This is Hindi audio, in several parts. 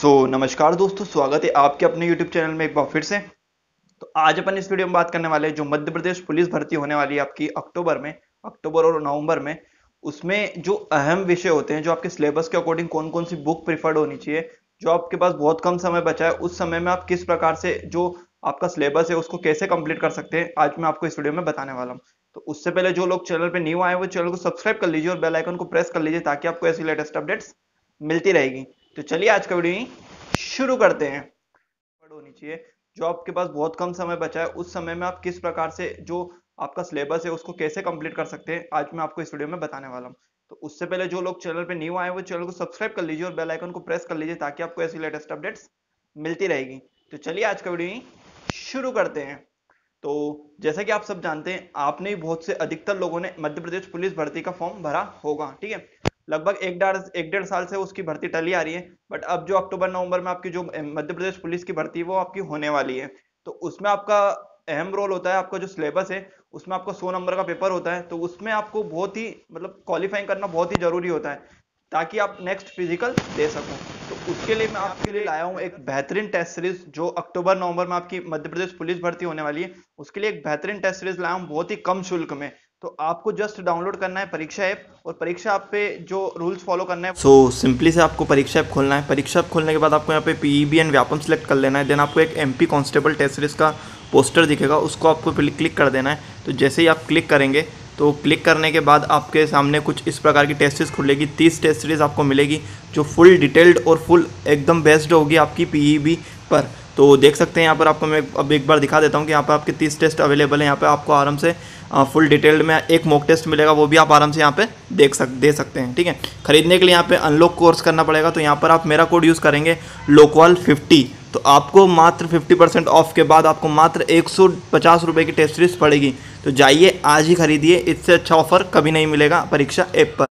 सो so, नमस्कार दोस्तों स्वागत है आपके अपने YouTube चैनल में एक बार फिर से तो आज अपन इस वीडियो में बात करने वाले हैं जो मध्य प्रदेश पुलिस भर्ती होने वाली है आपकी अक्टूबर में अक्टूबर और नवंबर में उसमें जो अहम विषय होते हैं जो आपके सिलेबस के अकॉर्डिंग कौन कौन सी बुक प्रिफर्ड होनी चाहिए जो आपके पास बहुत कम समय बचा है उस समय में आप किस प्रकार से जो आपका सिलेबस है उसको कैसे कंप्लीट कर सकते हैं आज मैं आपको इस वीडियो में बताने वाला हूँ तो उससे पहले जो लोग चैनल पर न्यू आए वो चैनल को सब्सक्राइब कर लीजिए और बेल आइकन को प्रेस कर लीजिए ताकि आपको ऐसी लेटेस्ट अपडेट्स मिलती रहेगी तो चलिए आज का वीडियो शुरू करते हैं होनी चाहिए जो आपके पास बहुत कम समय बचा है उस समय में आप किस प्रकार से जो आपका सिलेबस है उसको कैसे कंप्लीट कर सकते हैं आज मैं आपको इस वीडियो में बताने वाला हूँ तो उससे पहले जो लोग चैनल पे न्यू आए वो चैनल को सब्सक्राइब कर लीजिए और बेल आइकन को प्रेस कर लीजिए ताकि आपको ऐसी लेटेस्ट अपडेट्स मिलती रहेगी तो चलिए आज का वीडियो शुरू करते हैं तो जैसा कि आप सब जानते हैं आपने बहुत से अधिकतर लोगों ने मध्य प्रदेश पुलिस भर्ती का फॉर्म भरा होगा ठीक है लगभग एक डेढ़ एक डेढ़ साल से उसकी भर्ती टली आ रही है बट अब जो अक्टूबर नवंबर में आपकी जो मध्य प्रदेश पुलिस की भर्ती है वो आपकी होने वाली है तो उसमें आपका अहम रोल होता है आपका जो सिलेबस है उसमें आपका सौ नंबर का पेपर होता है तो उसमें आपको बहुत ही मतलब क्वालिफाइंग करना बहुत ही जरूरी होता है ताकि आप नेक्स्ट फिजिकल दे सको तो उसके लिए मैं आपके लिए लाया हूँ एक बेहतरीन टेस्ट सीरीज जो अक्टूबर नवंबर में आपकी मध्य प्रदेश पुलिस भर्ती होने वाली है उसके लिए एक बेहतरीन टेस्ट सीरीज लाया हूँ बहुत ही कम शुल्क में तो आपको जस्ट डाउनलोड करना है परीक्षा ऐप और परीक्षा ऐप पे जो रूल्स फॉलो करना है सो so, सिंपली से आपको परीक्षा ऐप खोलना है परीक्षा ऐप खोलने के बाद आपको यहाँ पे पीईबी एंड व्यापम सेलेक्ट कर लेना है देन आपको एक एमपी कांस्टेबल टेस्ट सीरीज का पोस्टर दिखेगा उसको आपको क्लिक कर देना है तो जैसे ही आप क्लिक करेंगे तो क्लिक करने के बाद आपके सामने कुछ इस प्रकार की टेस्ट सीरीज खुलेगी तीस टेस्ट सीरीज आपको मिलेगी जो फुल डिटेल्ड और फुल एकदम बेस्ड होगी आपकी बी e पर तो देख सकते हैं यहाँ पर आपको मैं अब एक बार दिखा देता हूँ कि यहाँ पर आपके तीस टेस्ट अवेलेबल हैं यहाँ पर आपको आराम से फुल डिटेल्ड में एक मॉक टेस्ट मिलेगा वो भी आप आराम से यहाँ पे देख सक दे सकते हैं ठीक है खरीदने के लिए यहाँ पे अनलॉक कोर्स करना पड़ेगा तो यहाँ पर आप मेरा कोड यूज़ करेंगे लोकवाल फिफ्टी तो आपको मात्र फिफ्टी परसेंट ऑफ के बाद आपको मात्र एक सौ पचास रुपये की टेस्ट सीरीज पड़ेगी तो जाइए आज ही खरीदिए इससे अच्छा ऑफर कभी नहीं मिलेगा परीक्षा ऐप पर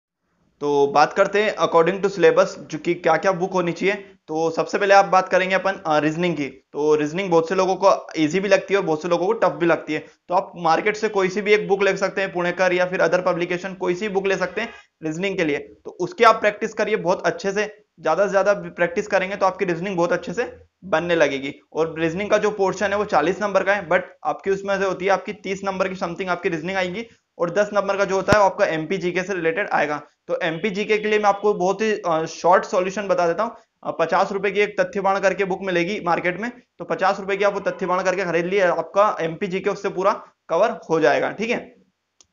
तो बात करते हैं अकॉर्डिंग टू सिलेबस जो कि क्या क्या बुक होनी चाहिए तो सबसे पहले आप बात करेंगे अपन रीजनिंग की तो रीजनिंग बहुत से लोगों को इजी भी लगती है और बहुत से लोगों को टफ भी लगती है तो आप मार्केट से कोई सी भी एक बुक ले सकते हैं पुणेकर या फिर अदर पब्लिकेशन कोई सी बुक ले सकते हैं रीजनिंग के लिए तो उसकी आप प्रैक्टिस करिए बहुत अच्छे से ज्यादा से ज्यादा प्रैक्टिस करेंगे तो आपकी रीजनिंग बहुत अच्छे से बनने लगेगी और रीजनिंग का जो पोर्शन है वो चालीस नंबर का है बट आपकी उसमें से होती है आपकी तीस नंबर की समथिंग आपकी रीजनिंग आएगी और दस नंबर का जो होता है वो आपका एमपी जीके से रिलेटेड आएगा तो एमपी जीके के लिए मैं आपको बहुत ही शॉर्ट सॉल्यूशन बता देता हूँ पचास रुपए की एक तथ्यबाण करके बुक मिलेगी मार्केट में तो पचास रुपए की आप वो तथ्यबाण करके खरीद लिए आपका एमपी जीके उससे पूरा कवर हो जाएगा ठीक है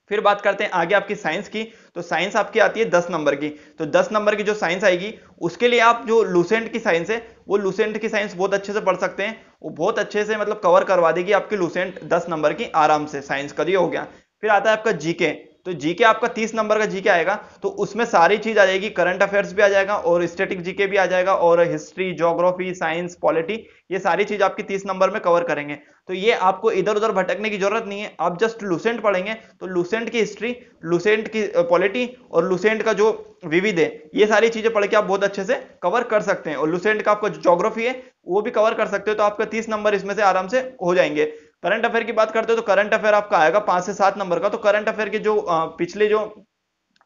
फिर बात करते हैं आगे आपकी साइंस की तो साइंस आपकी आती है दस नंबर की तो दस नंबर की जो साइंस आएगी उसके लिए आप जो लूसेंट की साइंस है वो लूसेंट की साइंस बहुत अच्छे से पढ़ सकते हैं वो बहुत अच्छे से मतलब कवर करवा देगी आपकी लूसेंट दस नंबर की आराम से साइंस का ही तो हो गया फिर आता है आपका जीके तो जीके आपका 30 नंबर का जीके आएगा तो उसमें सारी चीज आ जाएगी करंट अफेयर्स भी आ जाएगा और स्टेटिक जीके भी आ जाएगा और हिस्ट्री जोग्राफी साइंस पॉलिटी ये सारी चीज आपकी 30 नंबर में कवर करेंगे तो ये आपको इधर उधर भटकने की जरूरत नहीं है आप जस्ट लुसेंट पढ़ेंगे तो लुसेंट की हिस्ट्री लुसेंट की पॉलिटी और लुसेंट का जो विविध है ये सारी चीजें पढ़ के आप बहुत अच्छे से कवर कर सकते हैं और लुसेंट का आपका जोग्राफी है वो भी कवर कर सकते हो तो आपका तीस नंबर इसमें से आराम से हो जाएंगे करंट अफेयर की बात करते हो तो करंट अफेयर आपका आएगा पांच से सात नंबर का तो करंट अफेयर के जो पिछले जो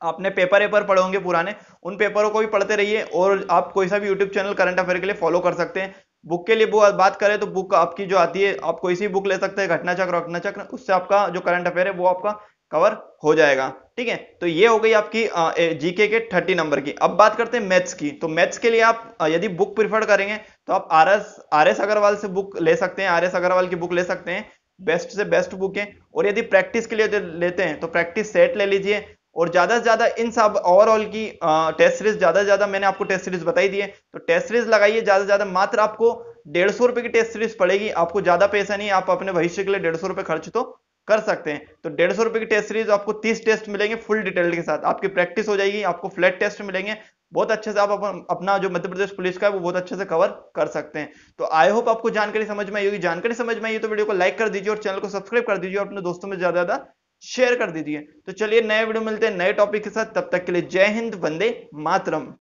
आपने पेपर वेपर पढ़े होंगे पुराने उन पेपरों को भी पढ़ते रहिए और आप कोई सा भी यूट्यूब चैनल करंट अफेयर के लिए फॉलो कर सकते हैं बुक के लिए बात करें तो बुक आपकी जो आती है आप कोई सी बुक ले सकते हैं घटना चक्र घटना चक्र उससे आपका जो करंट अफेयर है वो आपका कवर हो जाएगा ठीक है तो ये हो गई आपकी जीके के थर्टी नंबर की अब बात करते हैं मैथ्स की तो मैथ्स के लिए आप यदि बुक प्रिफर करेंगे तो आप R S R S Agarwal से बुक ले सकते हैं आर एस अग्रवाल की बुक ले सकते हैं बेस्ट से बेस्ट बुक है और यदि प्रैक्टिस के लिए लेते हैं तो प्रैक्टिस सेट ले लीजिए और ज़्यादा से ज़्यादा इन सब ओवरऑल की टेस्ट सीरीज ज़्यादा से ज़्यादा मैंने आपको टेस्ट सीरीज बताई दी है तो टेस्ट सीरीज लगाइए ज़्यादा से ज़्यादा मात्र आपको डेढ़ सौ रुपए की टेस्ट सीरीज पड़ेगी आपको ज़्यादा पैसा नहीं आप अपने भविष्य के लिए डेढ़ सौ रुपए खर्च तो कर सकते हैं तो डेढ़ सौ रुपए की टेस्ट सीरीज आपको तीस टेस्ट मिलेंगे फुल डिटेल के साथ आपकी प्रैक्टिस हो जाएगी आपको फ्लैट टेस्ट मिलेंगे बहुत अच्छे से आप अपना जो मध्य प्रदेश पुलिस का है वो बहुत अच्छे से कवर कर सकते हैं तो आई होप आपको जानकारी समझ में आई होगी जानकारी समझ में आई तो वीडियो को लाइक कर दीजिए और चैनल को सब्सक्राइब कर दीजिए और अपने दोस्तों में ज्यादा ज्यादा शेयर कर दीजिए तो चलिए नए वीडियो मिलते हैं नए टॉपिक के साथ तब तक के लिए जय हिंद वंदे मातरम